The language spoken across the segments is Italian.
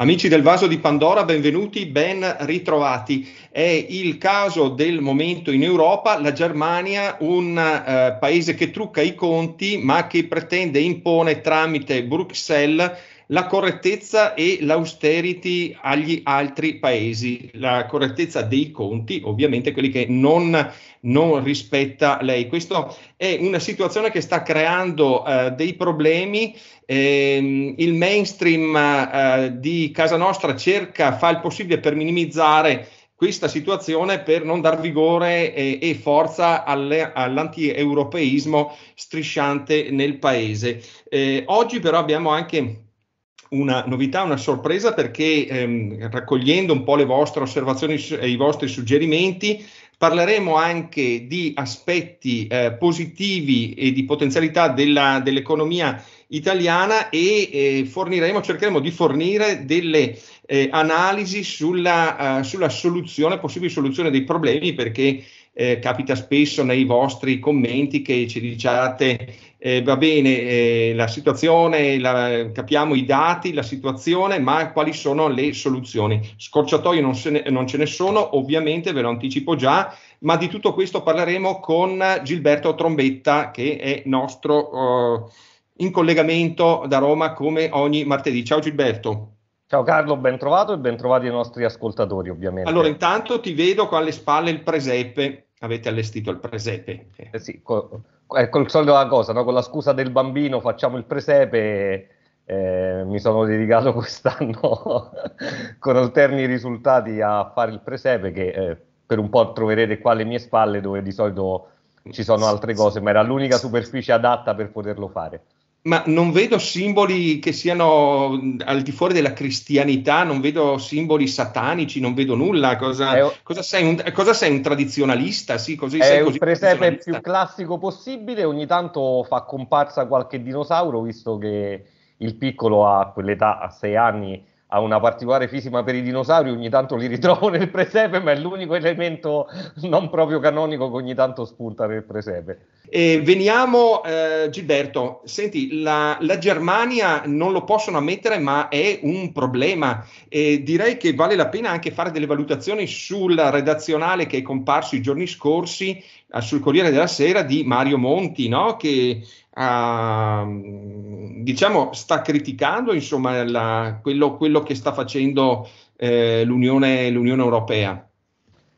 Amici del vaso di Pandora, benvenuti, ben ritrovati. È il caso del momento in Europa, la Germania, un eh, paese che trucca i conti ma che pretende e impone tramite Bruxelles la correttezza e l'austerity agli altri paesi, la correttezza dei conti, ovviamente quelli che non, non rispetta lei. Questa è una situazione che sta creando eh, dei problemi. Eh, il mainstream eh, di casa nostra cerca, fa il possibile per minimizzare questa situazione per non dar vigore e, e forza alle, all'anti-europeismo strisciante nel paese. Eh, oggi però abbiamo anche una novità, una sorpresa perché ehm, raccogliendo un po' le vostre osservazioni e i vostri suggerimenti parleremo anche di aspetti eh, positivi e di potenzialità della, dell'economia italiana e eh, forniremo, cercheremo di fornire delle eh, analisi sulla, uh, sulla soluzione, possibili soluzioni dei problemi perché eh, capita spesso nei vostri commenti che ci diciate eh, va bene eh, la situazione, la, capiamo i dati, la situazione, ma quali sono le soluzioni? Scorciatoie non, non ce ne sono, ovviamente ve lo anticipo già, ma di tutto questo parleremo con Gilberto Trombetta che è nostro oh, in collegamento da Roma come ogni martedì. Ciao Gilberto. Ciao Carlo, ben trovato e ben trovati i nostri ascoltatori, ovviamente. Allora, intanto ti vedo qua alle spalle il presepe. Avete allestito il presepe. Eh sì, col, eh, col solito la cosa, no? con la scusa del bambino facciamo il presepe. Eh, mi sono dedicato quest'anno con alterni risultati a fare il presepe che eh, per un po' troverete qua alle mie spalle dove di solito ci sono altre cose, ma era l'unica superficie adatta per poterlo fare. Ma non vedo simboli che siano al di fuori della cristianità, non vedo simboli satanici, non vedo nulla. Cosa, un, cosa, sei, un, cosa sei, un, tradizionalista? Sì, così è sei così il presepe più classico possibile. Ogni tanto fa comparsa qualche dinosauro, visto che il piccolo a quell'età, a sei anni, ha una particolare fisima per i dinosauri, ogni tanto li ritrovo nel presepe, ma è l'unico elemento non proprio canonico che ogni tanto spunta nel presepe. E veniamo, eh, Gilberto, senti, la, la, Germania non lo possono ammettere, ma è un problema. E direi che vale la pena anche fare delle valutazioni sul redazionale che è comparso i giorni scorsi eh, sul Corriere della Sera di Mario Monti, no? che a, ehm, diciamo, sta criticando insomma, la, quello, quello, che sta facendo eh, l'Unione, l'Unione, Europea.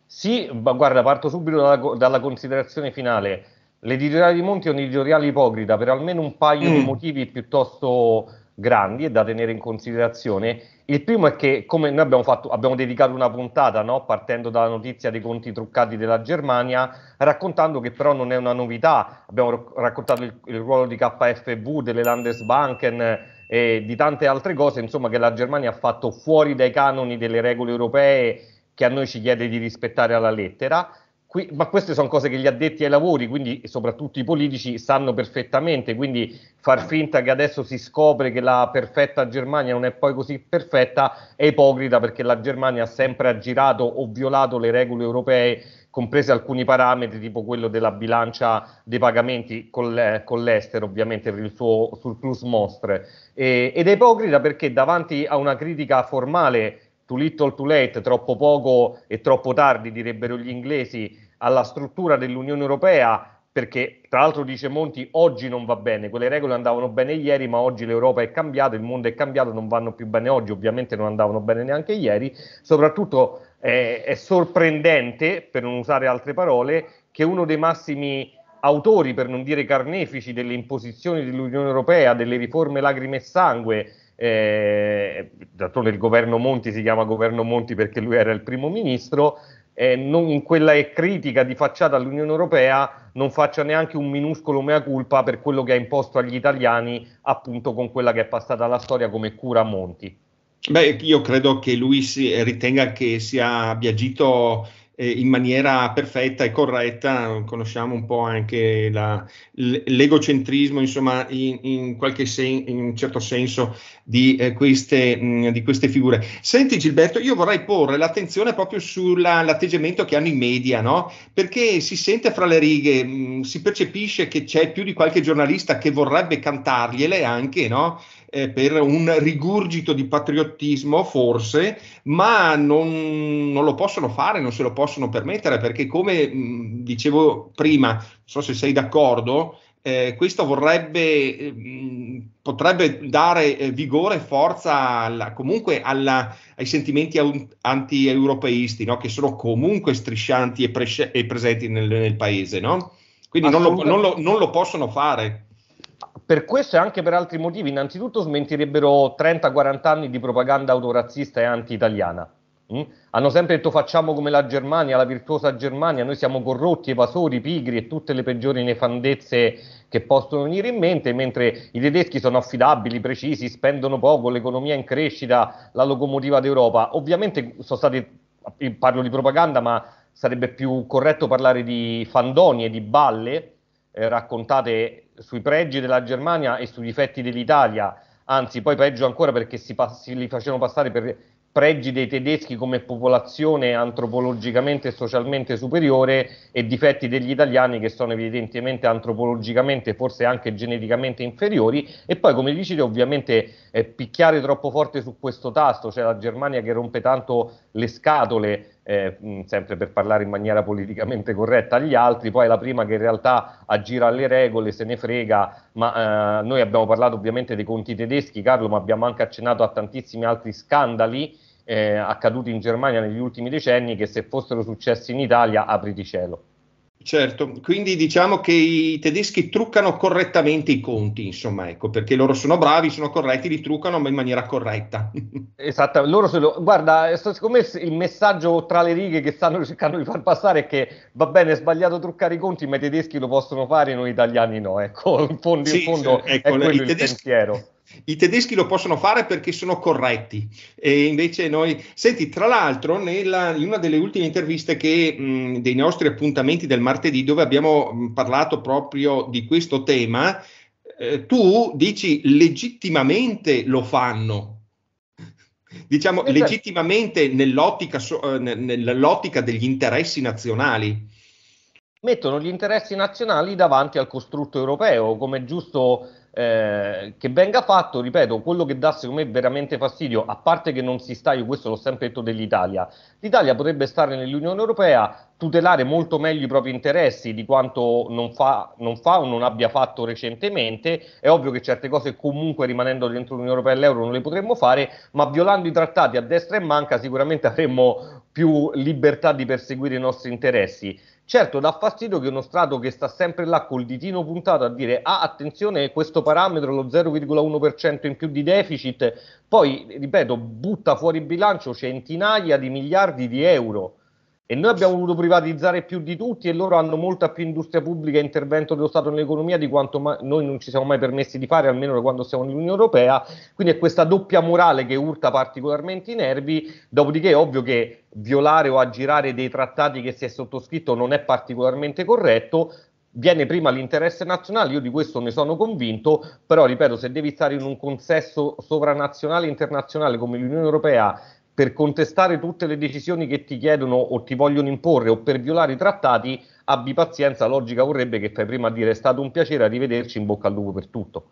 Sì, ma guarda, parto subito dalla, dalla considerazione finale. L'editoriale di Monti è un editoriale ipocrita per almeno un paio mm. di motivi piuttosto grandi e da tenere in considerazione. Il primo è che, come noi abbiamo, fatto, abbiamo dedicato una puntata, no? partendo dalla notizia dei conti truccati della Germania, raccontando che però non è una novità. Abbiamo raccontato il, il ruolo di KfW, delle Landesbanken e eh, di tante altre cose, insomma, che la Germania ha fatto fuori dai canoni delle regole europee che a noi ci chiede di rispettare alla lettera. Qui, ma queste sono cose che gli addetti ai lavori, quindi soprattutto i politici, sanno perfettamente, quindi far finta che adesso si scopre che la perfetta Germania non è poi così perfetta è ipocrita perché la Germania ha sempre aggirato o violato le regole europee, comprese alcuni parametri tipo quello della bilancia dei pagamenti con, le, con l'estero, ovviamente per il suo surplus mostre. E, ed è ipocrita perché davanti a una critica formale too little too late, troppo poco e troppo tardi, direbbero gli inglesi, alla struttura dell'Unione Europea, perché tra l'altro dice Monti oggi non va bene, quelle regole andavano bene ieri, ma oggi l'Europa è cambiata, il mondo è cambiato, non vanno più bene oggi, ovviamente non andavano bene neanche ieri, soprattutto eh, è sorprendente, per non usare altre parole, che uno dei massimi autori, per non dire carnefici, delle imposizioni dell'Unione Europea, delle riforme lacrime e sangue, eh, d'altronde il governo Monti si chiama governo Monti perché lui era il primo ministro, eh, non, in quella critica di facciata all'Unione Europea non faccia neanche un minuscolo mea culpa per quello che ha imposto agli italiani appunto con quella che è passata alla storia come cura Monti. Beh, io credo che lui si, ritenga che sia, abbia agito eh, in maniera perfetta e corretta, conosciamo un po' anche la, l'egocentrismo, insomma, in, in qualche sen- in un certo senso di, eh, queste, mh, di, queste, figure. Senti Gilberto, io vorrei porre l'attenzione proprio sull'atteggiamento che hanno i media, no? perché si sente fra le righe, mh, si percepisce che c'è più di qualche giornalista che vorrebbe cantargliele anche, no? eh, per un rigurgito di patriottismo forse, ma non, non, lo possono fare, non se lo possono permettere, perché come mh, dicevo prima, non so se sei d'accordo, eh, questo vorrebbe, mh, potrebbe dare eh, vigore e forza alla, comunque alla, ai sentimenti anti-europeisti no? che sono comunque striscianti e, presce- e presenti nel, nel paese. No? Quindi non lo, non, lo, non lo possono fare. Per questo e anche per altri motivi, innanzitutto smentirebbero 30-40 anni di propaganda autorazzista e anti-italiana. Mm? Hanno sempre detto facciamo come la Germania, la virtuosa Germania, noi siamo corrotti, evasori, pigri e tutte le peggiori nefandezze che possono venire in mente, mentre i tedeschi sono affidabili, precisi, spendono poco, l'economia è in crescita, la locomotiva d'Europa. Ovviamente sono stati, parlo di propaganda, ma sarebbe più corretto parlare di fandonie, di balle, eh, raccontate sui pregi della Germania e sui difetti dell'Italia, anzi poi peggio ancora perché si, si li facevano passare per pregi dei tedeschi come popolazione antropologicamente e socialmente superiore e difetti degli italiani che sono evidentemente antropologicamente e forse anche geneticamente inferiori e poi come dici ovviamente eh, picchiare troppo forte su questo tasto, cioè la Germania che rompe tanto le scatole eh, sempre per parlare in maniera politicamente corretta agli altri, poi la prima che in realtà aggira le regole, se ne frega, ma eh, noi abbiamo parlato ovviamente dei conti tedeschi, Carlo, ma abbiamo anche accennato a tantissimi altri scandali eh, accaduti in Germania negli ultimi decenni che se fossero successi in Italia, apriti cielo. Certo, quindi diciamo che i tedeschi truccano correttamente i conti, insomma, ecco, perché loro sono bravi, sono corretti, li truccano ma in maniera corretta. Esatto, loro sono, guarda, secondo me il messaggio tra le righe che stanno cercando di far passare è che va bene, è sbagliato truccare i conti, ma i tedeschi lo possono fare, noi italiani no, ecco, in fondo, sì, in fondo sì, ecco, è quello il, il tedeschi... pensiero i tedeschi lo possono fare perché sono corretti e invece noi... Senti, tra l'altro, nella, in una delle ultime interviste che, mh, dei nostri appuntamenti del martedì dove abbiamo mh, parlato proprio di questo tema, eh, tu dici legittimamente lo fanno. Diciamo esatto. legittimamente nell'ottica, so, eh, nell'ottica degli interessi nazionali mettono gli interessi nazionali davanti al costrutto europeo, come giusto eh, che venga fatto, ripeto, quello che dà secondo me veramente fastidio, a parte che non si sta, io questo l'ho sempre detto dell'Italia, l'Italia potrebbe stare nell'Unione Europea, tutelare molto meglio i propri interessi di quanto non fa, non fa, o non abbia fatto recentemente. È ovvio che certe cose comunque rimanendo dentro l'Unione Europea e l'euro non le potremmo fare, ma violando i trattati a destra e manca sicuramente avremmo più libertà di perseguire i nostri interessi. Certo, dà fastidio che uno strato che sta sempre là col ditino puntato a dire ah, attenzione, questo parametro, lo 0,1% in più di deficit, poi, ripeto, butta fuori bilancio centinaia di miliardi di euro e noi abbiamo voluto privatizzare più di tutti e loro hanno molta più industria pubblica e intervento dello Stato nell'economia di quanto ma- noi non ci siamo mai permessi di fare, almeno da quando siamo nell'Unione Europea. Quindi è questa doppia morale che urta particolarmente i nervi, dopodiché è ovvio che violare o aggirare dei trattati che si è sottoscritto non è particolarmente corretto, viene prima l'interesse nazionale, io di questo ne sono convinto, però ripeto, se devi stare in un consesso sovranazionale internazionale come l'Unione Europea, per contestare tutte le decisioni che ti chiedono o ti vogliono imporre o per violare i trattati, abbi pazienza, logica vorrebbe che fai prima a dire è stato un piacere, arrivederci, in bocca al lupo per tutto.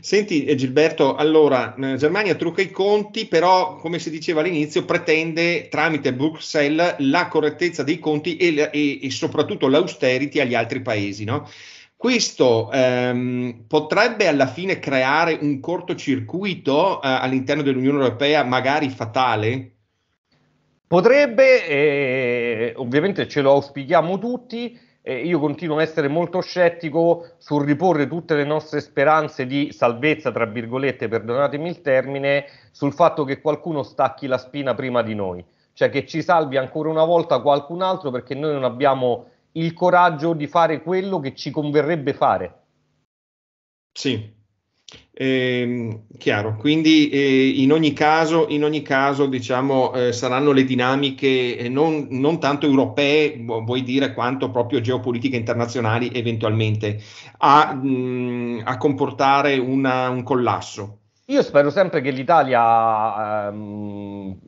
Senti eh, Gilberto, allora Germania trucca i conti, però come si diceva all'inizio pretende tramite Bruxelles la correttezza dei conti e, e, e soprattutto l'austerity agli altri paesi. No? Questo ehm, potrebbe alla fine creare un cortocircuito eh, all'interno dell'Unione Europea, magari fatale? Potrebbe, eh, ovviamente ce lo auspichiamo tutti. Eh, io continuo a essere molto scettico sul riporre tutte le nostre speranze di salvezza, tra virgolette, perdonatemi il termine, sul fatto che qualcuno stacchi la spina prima di noi, cioè che ci salvi ancora una volta qualcun altro perché noi non abbiamo il coraggio di fare quello che ci converrebbe fare. Sì, eh, chiaro, quindi eh, in, ogni caso, in ogni caso diciamo, eh, saranno le dinamiche eh, non, non, tanto europee, vuoi dire, quanto proprio geopolitiche internazionali eventualmente a, mh, mm, a comportare una, un collasso. Io spero sempre che l'Italia ehm,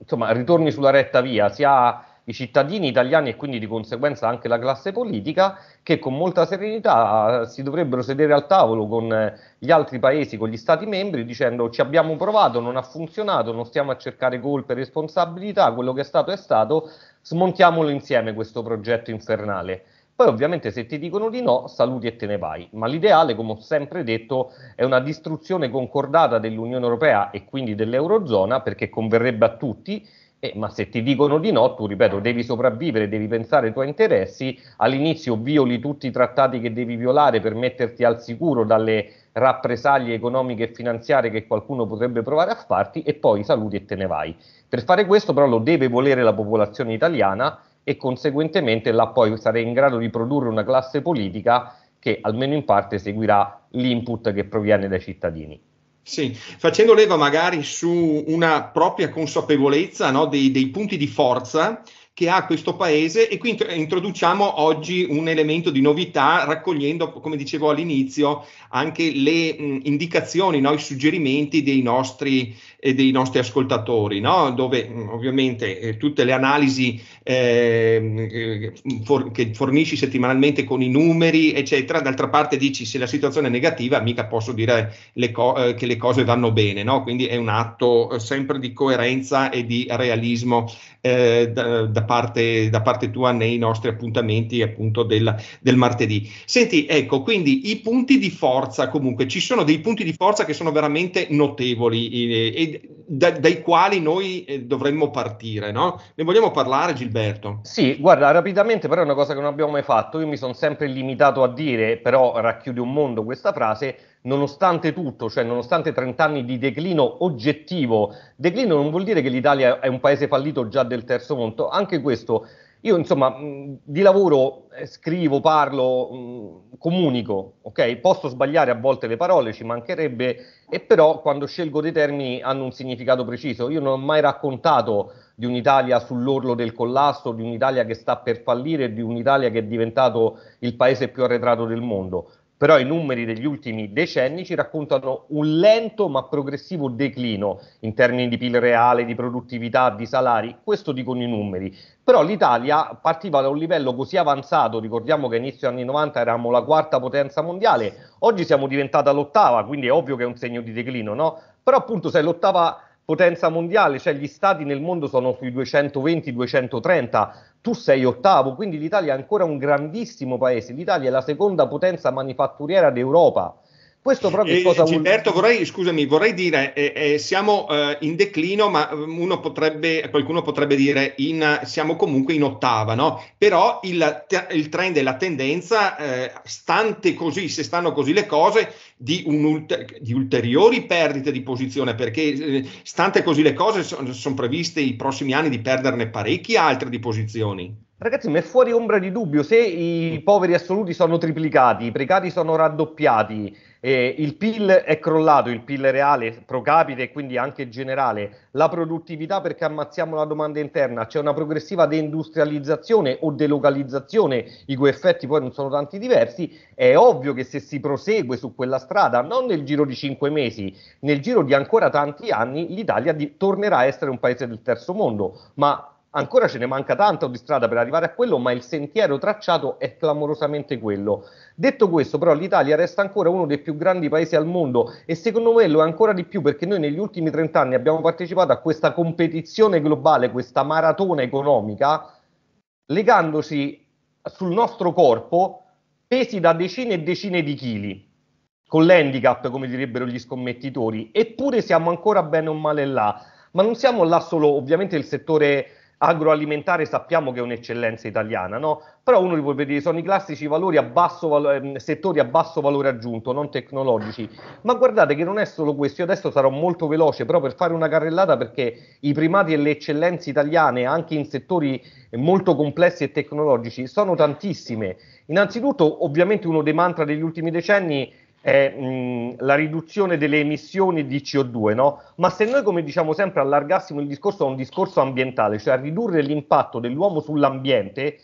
insomma, ritorni sulla retta via, sia i cittadini italiani e quindi di conseguenza anche la classe politica, che con molta serenità ah, si dovrebbero sedere al tavolo con eh, gli altri paesi, con gli stati membri, dicendo ci abbiamo provato, non ha funzionato, non stiamo a cercare colpe, e responsabilità, quello che è stato è stato, smontiamolo insieme questo progetto infernale. Poi ovviamente se ti dicono di no, saluti e te ne vai. Ma l'ideale, come ho sempre detto, è una distruzione concordata dell'Unione Europea e quindi dell'Eurozona, perché converrebbe a tutti, eh, ma se ti dicono di no, tu ripeto, devi sopravvivere, devi pensare ai tuoi interessi, all'inizio violi tutti i trattati che devi violare per metterti al sicuro dalle rappresaglie economiche e finanziarie che qualcuno potrebbe provare a farti e poi saluti e te ne vai. Per fare questo però lo deve volere la popolazione italiana e conseguentemente là poi sarai in grado di produrre una classe politica che almeno in parte seguirà l'input che proviene dai cittadini. Sì, facendo leva magari su una propria consapevolezza no, dei, dei punti di forza che ha questo paese e qui introduciamo oggi un elemento di novità raccogliendo, come dicevo all'inizio, anche le mh, indicazioni, no? i suggerimenti dei nostri, eh, dei nostri ascoltatori, no? dove mh, ovviamente eh, tutte le analisi ehm, eh, for- che fornisci settimanalmente con i numeri, eccetera, d'altra parte dici se la situazione è negativa, mica posso dire le co- eh, che le cose vanno bene, no? quindi è un atto eh, sempre di coerenza e di realismo eh, da, da da parte, da parte tua nei nostri appuntamenti appunto del, del, martedì. Senti, ecco, quindi i punti di forza comunque, ci sono dei punti di forza che sono veramente notevoli e, eh, e da, dai quali noi eh, dovremmo partire, no? Ne vogliamo parlare Gilberto? Sì, guarda, rapidamente però è una cosa che non abbiamo mai fatto, io mi sono sempre limitato a dire, però racchiude un mondo questa frase, nonostante tutto, cioè nonostante 30 anni di declino oggettivo, declino non vuol dire che l'Italia è un paese fallito già del terzo mondo, anche questo, io insomma di lavoro eh, scrivo, parlo, comunico, ok? Posso sbagliare a volte le parole, ci mancherebbe, e però quando scelgo dei termini hanno un significato preciso, io non ho mai raccontato di un'Italia sull'orlo del collasso, di un'italia che sta per fallire, di un'Italia che è diventato il paese più arretrato del mondo però i numeri degli ultimi decenni ci raccontano un lento ma progressivo declino in termini di PIL reale, di produttività, di salari, questo dicono i numeri. Però l'Italia partiva da un livello così avanzato, ricordiamo che inizio anni 90 eravamo la quarta potenza mondiale, oggi siamo diventata l'ottava, quindi è ovvio che è un segno di declino, no? Però appunto sei l'ottava potenza mondiale, cioè gli stati nel mondo sono sui 220-230, tu sei ottavo, quindi l'Italia è ancora un grandissimo paese, l'Italia è la seconda potenza manifatturiera d'Europa, questo proprio eh, cosa Gilberto, vuol... vorrei, scusami, vorrei dire, eh, eh, siamo eh, in declino, ma mm, potrebbe, qualcuno potrebbe dire, in, siamo comunque in ottava, no? Però il, il trend e la tendenza, eh, stante così, se stanno così le cose, di, ulter- di ulteriori perdite di posizione, perché eh, stante così le cose, sono son previste i prossimi anni di perderne parecchie altre di posizioni. Ragazzi, ma è fuori ombra di dubbio, se i mm. poveri assoluti sono triplicati, i precari sono raddoppiati, eh, il PIL è crollato, il PIL reale pro capite e quindi anche generale, la produttività perché ammazziamo la domanda interna, c'è una progressiva deindustrializzazione o delocalizzazione, i cui effetti poi non sono tanti diversi, è ovvio che se si prosegue su quella strada, non nel giro di cinque mesi, nel giro di ancora tanti anni, l'Italia di- tornerà a essere un paese del terzo mondo, ma Ancora ce ne manca tanto di strada per arrivare a quello, ma il sentiero tracciato è clamorosamente quello. Detto questo, però, l'Italia resta ancora uno dei più grandi paesi al mondo e secondo me lo è ancora di più perché noi negli ultimi 30 anni abbiamo partecipato a questa competizione globale, questa maratona economica, legandoci sul nostro corpo pesi da decine e decine di chili, con l'handicap, come direbbero gli scommettitori, eppure siamo ancora bene o male là. Ma non siamo là solo, ovviamente, il settore agroalimentare sappiamo che è un'eccellenza italiana, no? Però uno li vuol vedere, sono i classici valori a basso valo- ehm, settori a basso valore aggiunto, non tecnologici. Ma guardate che non è solo questo, io adesso sarò molto veloce però per fare una carrellata perché i primati e le eccellenze italiane anche in settori molto complessi e tecnologici sono tantissime. Innanzitutto, ovviamente uno dei mantra degli ultimi decenni è mh, la riduzione delle emissioni di CO2, no? ma se noi, come diciamo sempre, allargassimo il discorso a un discorso ambientale, cioè a ridurre l'impatto dell'uomo sull'ambiente,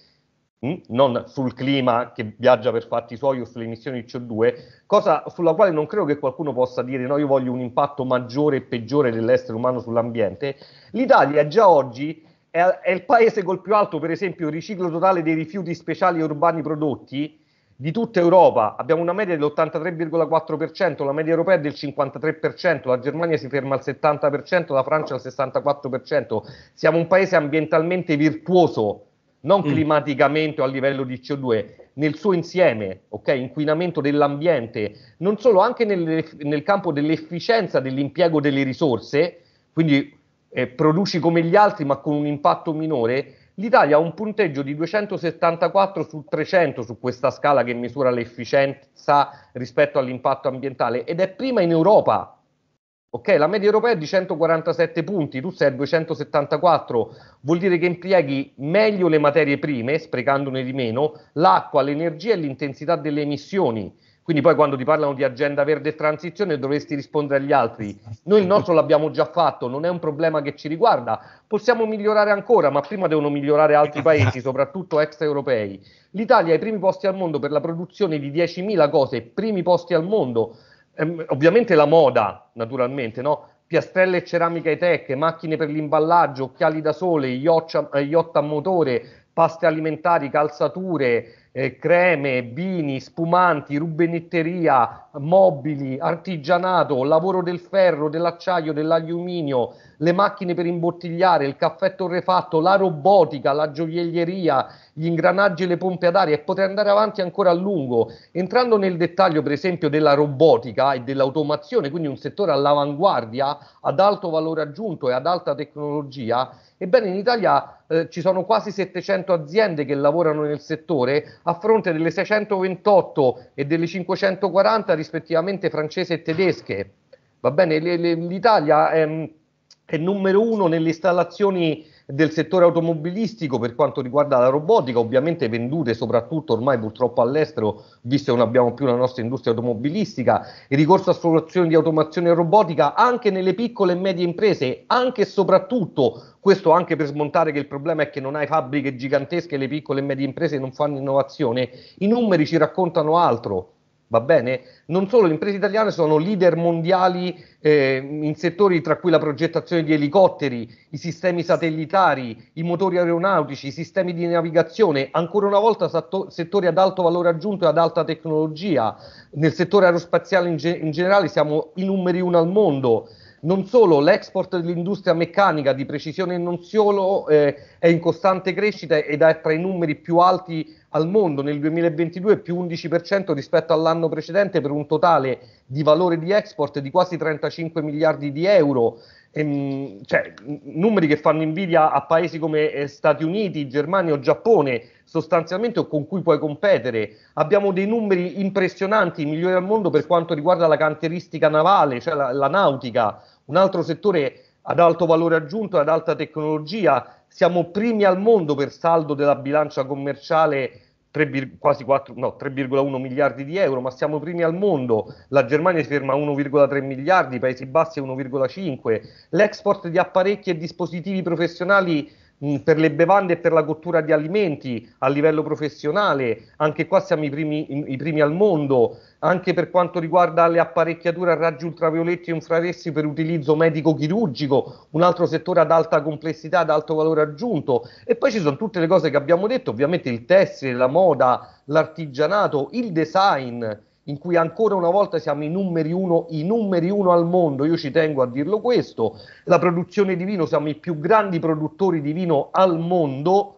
mh, non sul clima che viaggia per fatti suoi o sulle emissioni di CO2, cosa sulla quale non credo che qualcuno possa dire no, io voglio un impatto maggiore e peggiore dell'essere umano sull'ambiente, l'Italia già oggi è, è il paese col più alto, per esempio, riciclo totale dei rifiuti speciali urbani prodotti, di tutta Europa abbiamo una media dell'83,4%, la media europea è del 53%, la Germania si ferma al 70%, la Francia al 64%. Siamo un paese ambientalmente virtuoso, non mm. climaticamente o a livello di CO2, nel suo insieme, ok? Inquinamento dell'ambiente, non solo, anche nel, nel campo dell'efficienza dell'impiego delle risorse, quindi eh, produci come gli altri ma con un impatto minore L'Italia ha un punteggio di 274 su 300 su questa scala che misura l'efficienza rispetto all'impatto ambientale ed è prima in Europa. Ok, la media europea è di 147 punti, tu sei a 274, vuol dire che impieghi meglio le materie prime, sprecandone di meno, l'acqua, l'energia e l'intensità delle emissioni. Quindi poi quando ti parlano di agenda verde e transizione dovresti rispondere agli altri. Noi il nostro l'abbiamo già fatto, non è un problema che ci riguarda. Possiamo migliorare ancora, ma prima devono migliorare altri paesi, soprattutto extraeuropei. L'Italia è ai primi posti al mondo per la produzione di 10.000 cose, primi posti al mondo. Ehm, ovviamente la moda, naturalmente, no? piastrelle e ceramica e tech, macchine per l'imballaggio, occhiali da sole, yacht eh, a motore, paste alimentari, calzature, eh, creme, vini, spumanti, rubinetteria, mobili, artigianato, lavoro del ferro, dell'acciaio, dell'alluminio, le macchine per imbottigliare, il caffè torrefatto, la robotica, la gioielleria, gli ingranaggi e le pompe ad aria e potrei andare avanti ancora a lungo. Entrando nel dettaglio, per esempio, della robotica e dell'automazione, quindi un settore all'avanguardia, ad alto valore aggiunto e ad alta tecnologia, Ebbene, in Italia eh, ci sono quasi 700 aziende che lavorano nel settore a fronte delle 628 e delle 540 rispettivamente francese e tedesche. Va bene, l'Italia è ehm, è numero uno nelle installazioni del settore automobilistico per quanto riguarda la robotica, ovviamente vendute soprattutto ormai purtroppo all'estero, visto che non abbiamo più la nostra industria automobilistica, il ricorso a soluzioni di automazione robotica anche nelle piccole e medie imprese, anche e soprattutto questo anche per smontare che il problema è che non hai fabbriche gigantesche, le piccole e medie imprese non fanno innovazione, i numeri ci raccontano altro va bene? Non solo, le imprese italiane sono leader mondiali eh, in settori tra cui la progettazione di elicotteri, i sistemi satellitari, i motori aeronautici, i sistemi di navigazione, ancora una volta satto- settori ad alto valore aggiunto e ad alta tecnologia. Nel settore aerospaziale in, ge- in generale siamo i numeri uno al mondo. Non solo, l'export dell'industria meccanica di precisione e non solo eh, è in costante crescita ed è tra i numeri più alti al mondo nel 2022, più 11% rispetto all'anno precedente per un totale di valore di export di quasi 35 miliardi di euro. Ehm, cioè, numeri che fanno invidia a paesi come eh, Stati Uniti, Germania o Giappone, sostanzialmente o con cui puoi competere. Abbiamo dei numeri impressionanti, migliori al mondo per quanto riguarda la canteristica navale, cioè la, la nautica un altro settore ad alto valore aggiunto ad alta tecnologia. Siamo primi al mondo per saldo della bilancia commerciale 3, quasi 4, no, 3,1 miliardi di euro, ma siamo primi al mondo. La Germania si ferma a 1,3 miliardi, i Paesi Bassi a 1,5. L'export di apparecchi e dispositivi professionali Mm, per le bevande e per la cottura di alimenti a livello professionale, anche qua siamo i primi, i primi al mondo, anche per quanto riguarda le apparecchiature a raggi ultravioletti e infraressi per utilizzo medico-chirurgico, un altro settore ad alta complessità, ad alto valore aggiunto. E poi ci sono tutte le cose che abbiamo detto, ovviamente il tessile, la moda, l'artigianato, il design in cui ancora una volta siamo i numeri uno, i numeri uno al mondo, io ci tengo a dirlo questo, la produzione di vino, siamo i più grandi produttori di vino al mondo,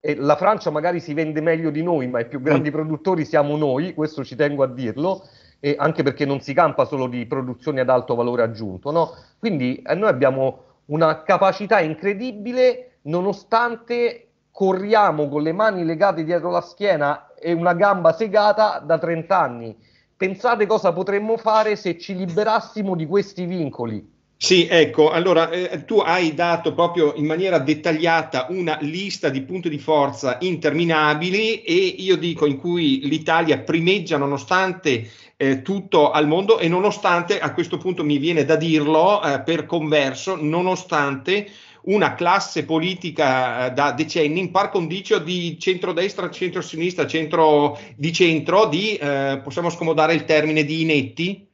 e la Francia magari si vende meglio di noi, ma i più grandi mm. produttori siamo noi, questo ci tengo a dirlo, e anche perché non si campa solo di produzioni ad alto valore aggiunto, no? Quindi eh, noi abbiamo una capacità incredibile nonostante corriamo con le mani legate dietro la schiena e una gamba segata da 30 anni. Pensate cosa potremmo fare se ci liberassimo di questi vincoli. Sì, ecco, allora eh, tu hai dato proprio in maniera dettagliata una lista di punti di forza interminabili e io dico in cui l'Italia primeggia nonostante eh, tutto al mondo e nonostante, a questo punto mi viene da dirlo eh, per converso, nonostante una classe politica eh, da decenni in par condicio di centrodestra, centrosinistra, centro di centro, di eh, possiamo scomodare il termine di inetti.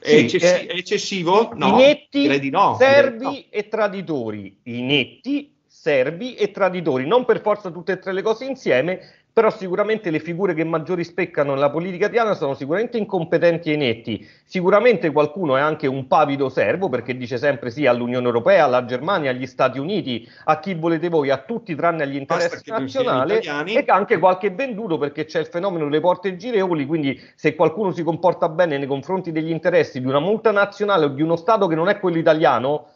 Sì, Eccessi- eh, eccessivo? No, inetti, di no, serbi no. e traditori. Inetti, servi e traditori, non per forza tutte e tre le cose insieme, però sicuramente le figure che maggiori speccano nella politica italiana sono sicuramente incompetenti e netti, sicuramente qualcuno è anche un pavido servo perché dice sempre sì all'Unione Europea, alla Germania, agli Stati Uniti, a chi volete voi, a tutti tranne agli interessi nazionali e anche qualche venduto perché c'è il fenomeno delle porte girevoli, quindi se qualcuno si comporta bene nei confronti degli interessi di una multinazionale o di uno Stato che non è quello italiano,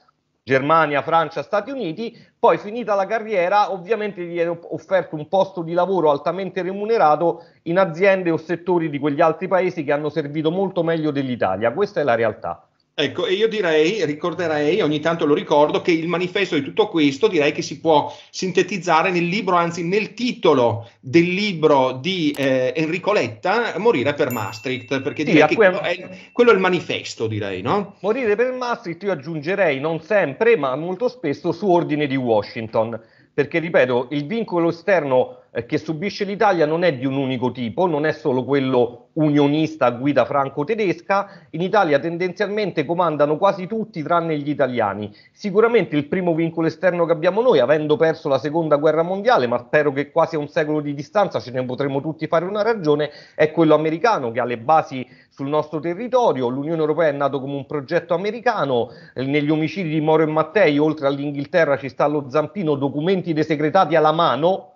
Germania, Francia, Stati Uniti, poi finita la carriera ovviamente viene offerto un posto di lavoro altamente remunerato in aziende o settori di quegli altri paesi che hanno servito molto meglio dell'Italia, questa è la realtà. Ecco, e io direi, ricorderei, ogni tanto lo ricordo, che il manifesto di tutto questo direi che si può sintetizzare nel libro, anzi nel titolo del libro di eh, Enrico Letta, Morire per Maastricht, perché sì, che quello è, quello è il manifesto, direi, no? Morire per Maastricht io aggiungerei non sempre, ma molto spesso su ordine di Washington, perché ripeto, il vincolo esterno eh, che subisce l'Italia non è di un unico tipo, non è solo quello unionista a guida franco-tedesca, in Italia tendenzialmente comandano quasi tutti tranne gli italiani. Sicuramente il primo vincolo esterno che abbiamo noi, avendo perso la seconda guerra mondiale, ma spero che quasi a un secolo di distanza ce ne potremo tutti fare una ragione, è quello americano che ha le basi sul nostro territorio, l'Unione Europea è nato come un progetto americano, eh, negli omicidi di Moro e Mattei, oltre all'Inghilterra ci sta lo Zampino, documenti desecretati alla mano,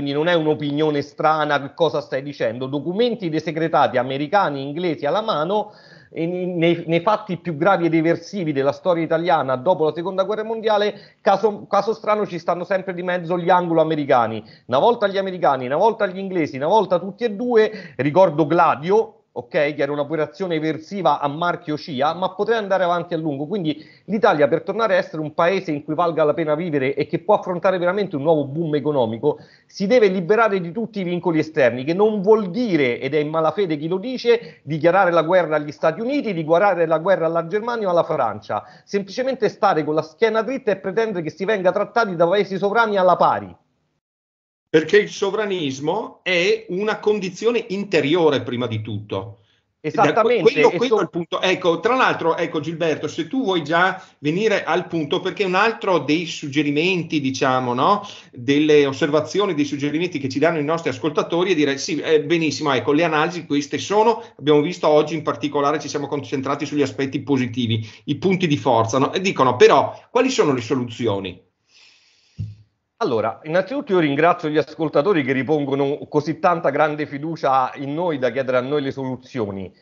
quindi non è un'opinione strana che cosa stai dicendo, documenti desecretati americani inglesi alla mano nei, nei, fatti più gravi e diversivi della storia italiana dopo la seconda guerra mondiale, caso, caso, strano ci stanno sempre di mezzo gli anglo-americani. Una volta gli americani, una volta gli inglesi, una volta tutti e due. Ricordo Gladio, ok? Che era un'operazione eversiva a marchio CIA, ma poteva andare avanti a lungo. Quindi l'Italia, per tornare a essere un paese in cui valga la pena vivere e che può affrontare veramente un nuovo boom economico, si deve liberare di tutti i vincoli esterni, che non vuol dire, ed è in malafede chi lo dice, dichiarare la guerra agli Stati Uniti, dichiarare la guerra alla Germania o alla Francia. Semplicemente stare con la schiena dritta e pretendere che si venga trattati da paesi sovrani alla pari. Perché il sovranismo è una condizione interiore prima di tutto. Esattamente. Quello, quello so- punto. Ecco, tra l'altro, ecco Gilberto, se tu vuoi già venire al punto, perché un altro dei suggerimenti, diciamo, no? delle osservazioni, dei suggerimenti che ci danno i nostri ascoltatori è dire sì, eh, benissimo, ecco, le analisi queste sono, abbiamo visto oggi in particolare ci siamo concentrati sugli aspetti positivi, i punti di forza, no? e dicono però quali sono le soluzioni? Allora, innanzitutto io ringrazio gli ascoltatori che ripongono così tanta grande fiducia in noi da chiedere a noi le soluzioni.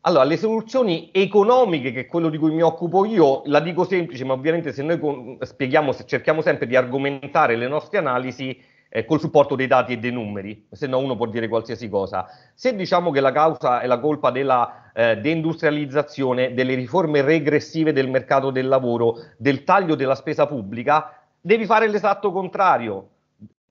Allora, le soluzioni economiche, che è quello di cui mi occupo io, la dico semplice, ma ovviamente se noi spieghiamo, se cerchiamo sempre di argomentare le nostre analisi eh, col supporto dei dati e dei numeri, se no uno può dire qualsiasi cosa. Se diciamo che la causa è la colpa della eh, deindustrializzazione, delle riforme regressive del mercato del lavoro, del taglio della spesa pubblica, devi fare l'esatto contrario,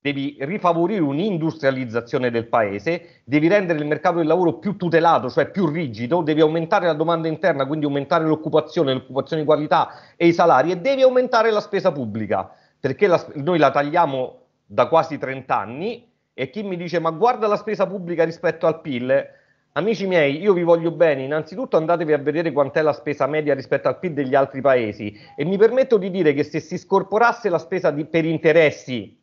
devi rifavorire un'industrializzazione del paese, devi rendere il mercato del lavoro più tutelato, cioè più rigido, devi aumentare la domanda interna, quindi aumentare l'occupazione, l'occupazione di qualità e i salari e devi aumentare la spesa pubblica, perché la, noi la tagliamo da quasi 30 anni e chi mi dice ma guarda la spesa pubblica rispetto al PIL Amici miei, io vi voglio bene. Innanzitutto andatevi a vedere quant'è la spesa media rispetto al PIL degli altri paesi e mi permetto di dire che se si scorporasse la spesa di, per interessi,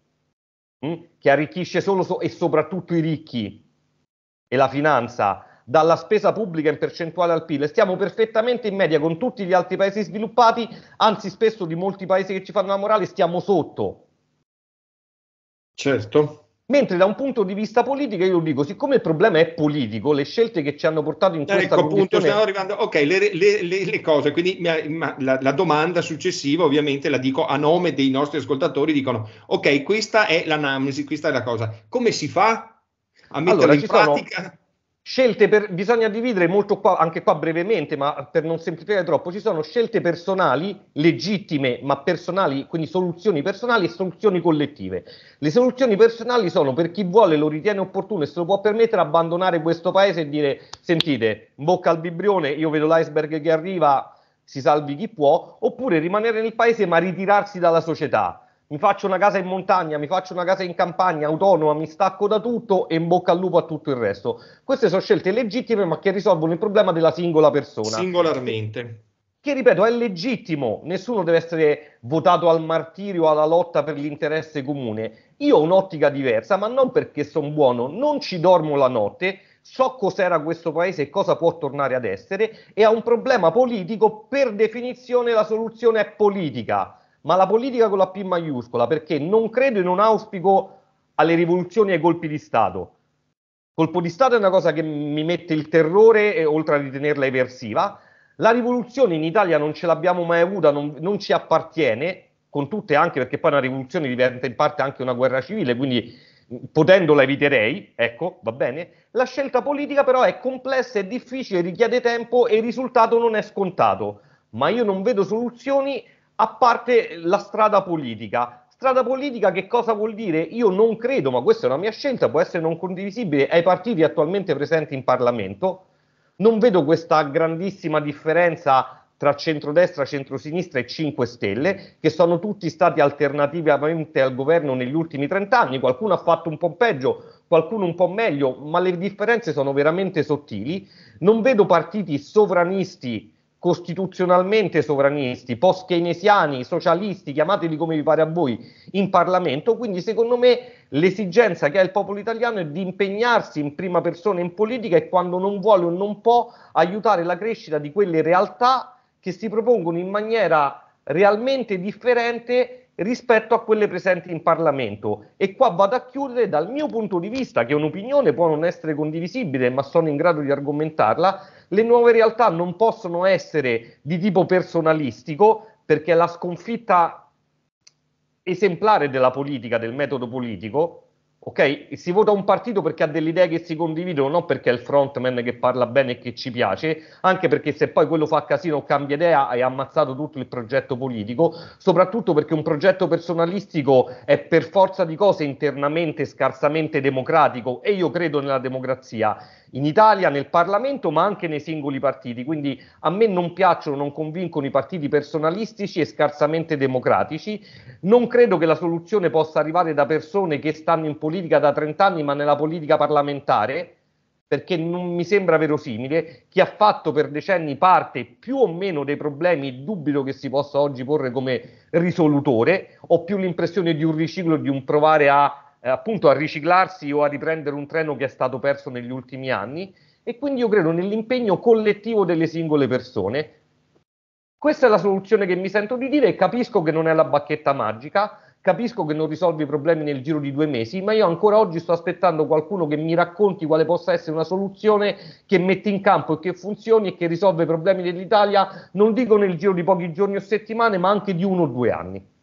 mh, hm, che arricchisce solo so, e soprattutto i ricchi e la finanza, dalla spesa pubblica in percentuale al PIL, stiamo perfettamente in media con tutti gli altri paesi sviluppati, anzi spesso di molti paesi che ci fanno la morale stiamo sotto. Certo. Mentre da un punto di vista politico, io dico, siccome il problema è politico, le scelte che ci hanno portato in eh, questa ecco, condizione... Appunto, arrivando... Ok, le, le, le, le, cose, quindi ma, la, la, domanda successiva ovviamente la dico a nome dei nostri ascoltatori, dicono, ok, questa è l'anamnesi, questa è la cosa. Come si fa a metterla allora, in pratica... Sono Scelte per, bisogna dividere molto qua, anche qua brevemente, ma per non semplificare troppo, ci sono scelte personali, legittime, ma personali, quindi soluzioni personali e soluzioni collettive. Le soluzioni personali sono per chi vuole, lo ritiene opportuno e se lo può permettere, abbandonare questo paese e dire, sentite, bocca al bibrione, io vedo l'iceberg che arriva, si salvi chi può, oppure rimanere nel paese ma ritirarsi dalla società mi faccio una casa in montagna, mi faccio una casa in campagna autonoma, mi stacco da tutto e in bocca al lupo a tutto il resto. Queste sono scelte legittime ma che risolvono il problema della singola persona. Singolarmente. Che ripeto, è legittimo, nessuno deve essere votato al martirio, alla lotta per l'interesse comune. Io ho un'ottica diversa, ma non perché sono buono, non ci dormo la notte, so cos'era questo paese e cosa può tornare ad essere e a un problema politico per definizione la soluzione è politica ma la politica con la P maiuscola, perché non credo e non auspico alle rivoluzioni e ai colpi di Stato. Colpo di Stato è una cosa che mi mette il terrore, e, eh, oltre a ritenerla eversiva. La rivoluzione in Italia non ce l'abbiamo mai avuta, non, non ci appartiene, con tutte anche perché poi una rivoluzione diventa in parte anche una guerra civile, quindi mm, potendola eviterei, ecco, va bene. La scelta politica però è complessa, è difficile, richiede tempo e il risultato non è scontato, ma io non vedo soluzioni a parte la strada politica. Strada politica che cosa vuol dire? Io non credo, ma questa è una mia scelta, può essere non condivisibile ai partiti attualmente presenti in Parlamento. Non vedo questa grandissima differenza tra centrodestra, centrosinistra e 5 Stelle, che sono tutti stati alternativamente al governo negli ultimi 30 anni. Qualcuno ha fatto un po' peggio, qualcuno un po' meglio, ma le differenze sono veramente sottili. Non vedo partiti sovranisti costituzionalmente sovranisti, post-keynesiani, socialisti, chiamateli come vi pare a voi, in Parlamento. Quindi, secondo me, l'esigenza che ha il popolo italiano è di impegnarsi in prima persona in politica e quando non vuole o non può aiutare la crescita di quelle realtà che si propongono in maniera realmente differente rispetto a quelle presenti in Parlamento. E qua vado a chiudere dal mio punto di vista, che è un'opinione può non essere condivisibile, ma sono in grado di argomentarla, le nuove realtà non possono essere di tipo personalistico, perché la sconfitta esemplare della politica, del metodo politico, ok? Si vota un partito perché ha delle idee che si condividono, non perché è il frontman che parla bene e che ci piace, anche perché se poi quello fa casino o cambia idea hai ammazzato tutto il progetto politico, soprattutto perché un progetto personalistico è per forza di cose internamente scarsamente democratico e io credo nella democrazia in Italia, nel Parlamento, ma anche nei singoli partiti. Quindi a me non piacciono, non convincono i partiti personalistici e scarsamente democratici. Non credo che la soluzione possa arrivare da persone che stanno in politica da 30 anni, ma nella politica parlamentare, perché non mi sembra verosimile, chi ha fatto per decenni parte più o meno dei problemi, dubito che si possa oggi porre come risolutore, ho più l'impressione di un riciclo, di un provare a eh, appunto a riciclarsi o a riprendere un treno che è stato perso negli ultimi anni e quindi io credo nell'impegno collettivo delle singole persone. Questa è la soluzione che mi sento di dire e capisco che non è la bacchetta magica, capisco che non risolvi i problemi nel giro di due mesi, ma io ancora oggi sto aspettando qualcuno che mi racconti quale possa essere una soluzione che metti in campo e che funzioni e che risolve i problemi dell'Italia, non dico nel giro di pochi giorni o settimane, ma anche di uno o due anni.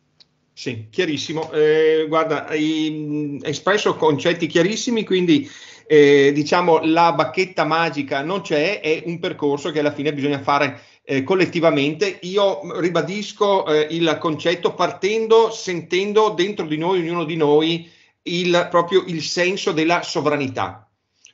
Sì, chiarissimo. Eh, guarda, hai espresso concetti chiarissimi, quindi eh, diciamo la bacchetta magica non c'è, è un percorso che alla fine bisogna fare eh, collettivamente. Io ribadisco eh, il concetto partendo, sentendo dentro di noi, ognuno di noi, il, proprio il senso della sovranità.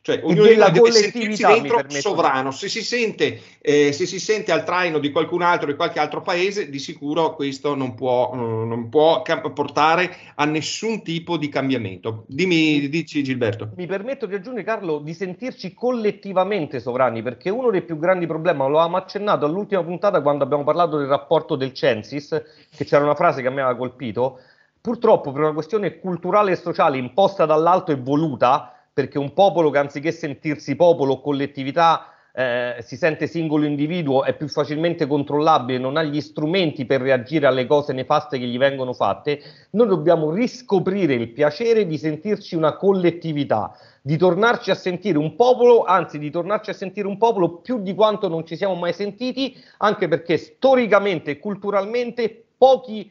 Cioè, ognuno deve sentirsi dentro sovrano. Se si, sente, eh, se si, sente, al traino di qualcun altro di qualche altro paese, di sicuro questo non può, eh, non può portare a nessun tipo di cambiamento. Dimmi, dici Gilberto. Mi permetto di aggiungere, Carlo, di sentirci collettivamente sovrani, perché uno dei più grandi problemi, lo avevamo accennato all'ultima puntata quando abbiamo parlato del rapporto del Censis, che c'era una frase che a me aveva colpito, purtroppo per una questione culturale e sociale imposta dall'alto e voluta, perché un popolo che anziché sentirsi popolo o collettività eh, si sente singolo individuo, è più facilmente controllabile, non ha gli strumenti per reagire alle cose nefaste che gli vengono fatte, noi dobbiamo riscoprire il piacere di sentirci una collettività, di tornarci a sentire un popolo, anzi di tornarci a sentire un popolo più di quanto non ci siamo mai sentiti, anche perché storicamente e culturalmente pochi,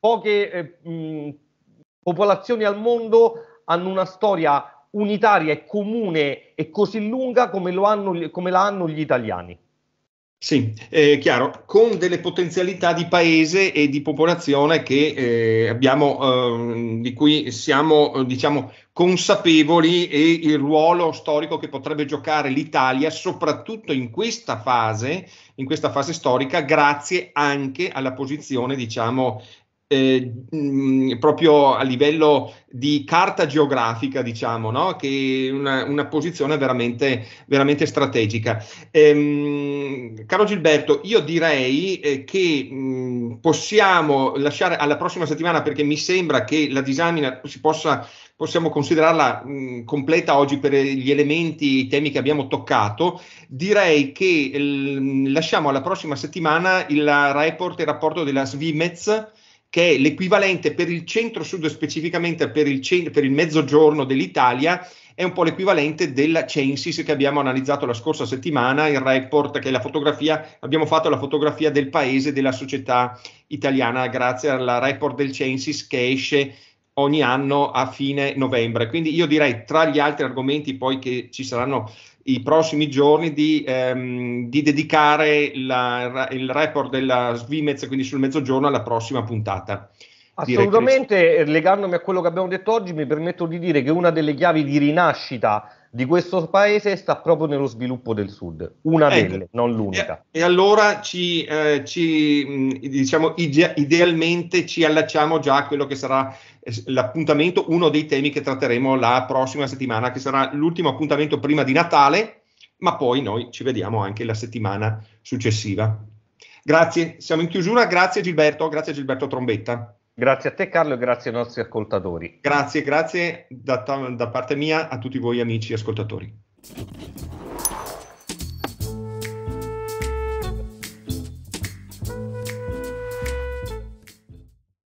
poche eh, mh, popolazioni al mondo hanno una storia unitaria e comune e così lunga come, hanno, come la hanno gli italiani. Sì, è chiaro, con delle potenzialità di paese e di popolazione che eh, abbiamo, eh, di cui siamo, diciamo, consapevoli e il ruolo storico che potrebbe giocare l'Italia, soprattutto in questa fase, in questa fase storica, grazie anche alla posizione, diciamo, eh, proprio a livello di carta geografica, diciamo, no? che è una, una, posizione veramente, veramente strategica. Ehm, caro Gilberto, io direi eh, che mh, possiamo lasciare alla prossima settimana perché mi sembra che la disamina si possa possiamo considerarla mh, completa oggi per gli elementi, i temi che abbiamo toccato. Direi che l- lasciamo alla prossima settimana il report, il rapporto della Svimez che è l'equivalente per il centro-sud, specificamente per il, cent- per il mezzogiorno dell'Italia, è un po' l'equivalente della Censis che abbiamo analizzato la scorsa settimana, il report che è la fotografia, abbiamo fatto la fotografia del paese, della società italiana, grazie al report del Censis che esce ogni anno a fine novembre. Quindi io direi tra gli altri argomenti poi che ci saranno i prossimi giorni di, ehm, di dedicare la, il report della Svimez, quindi sul mezzogiorno, alla prossima puntata. Assolutamente, eh, legandomi a quello che abbiamo detto oggi, mi permetto di dire che una delle chiavi di rinascita di questo paese sta proprio nello sviluppo del sud, una ecco. delle, non l'unica. E, e allora ci, eh, ci diciamo ide- idealmente ci allacciamo già a quello che sarà eh, l'appuntamento, uno dei temi che tratteremo la prossima settimana, che sarà l'ultimo appuntamento prima di Natale, ma poi noi ci vediamo anche la settimana successiva. Grazie, siamo in chiusura, grazie Gilberto, grazie Gilberto Trombetta. Grazie a te Carlo e grazie ai nostri ascoltatori. Grazie, grazie da, da parte mia a tutti voi amici ascoltatori.